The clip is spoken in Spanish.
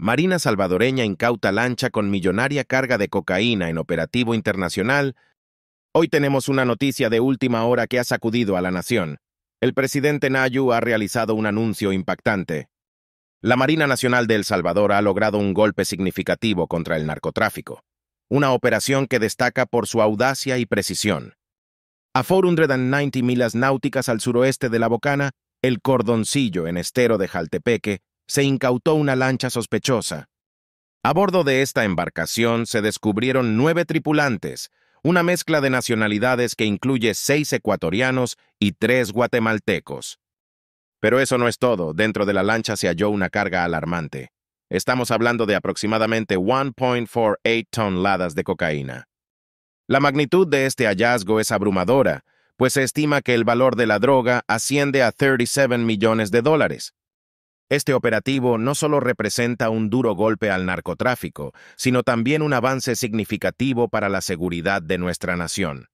Marina salvadoreña incauta lancha con millonaria carga de cocaína en operativo internacional. Hoy tenemos una noticia de última hora que ha sacudido a la nación. El presidente Nayu ha realizado un anuncio impactante. La Marina Nacional de El Salvador ha logrado un golpe significativo contra el narcotráfico, una operación que destaca por su audacia y precisión. A 490 millas náuticas al suroeste de la Bocana, el cordoncillo en estero de Jaltepeque se incautó una lancha sospechosa. A bordo de esta embarcación se descubrieron nueve tripulantes, una mezcla de nacionalidades que incluye seis ecuatorianos y tres guatemaltecos. Pero eso no es todo, dentro de la lancha se halló una carga alarmante. Estamos hablando de aproximadamente 1.48 toneladas de cocaína. La magnitud de este hallazgo es abrumadora, pues se estima que el valor de la droga asciende a 37 millones de dólares, este operativo no solo representa un duro golpe al narcotráfico, sino también un avance significativo para la seguridad de nuestra nación.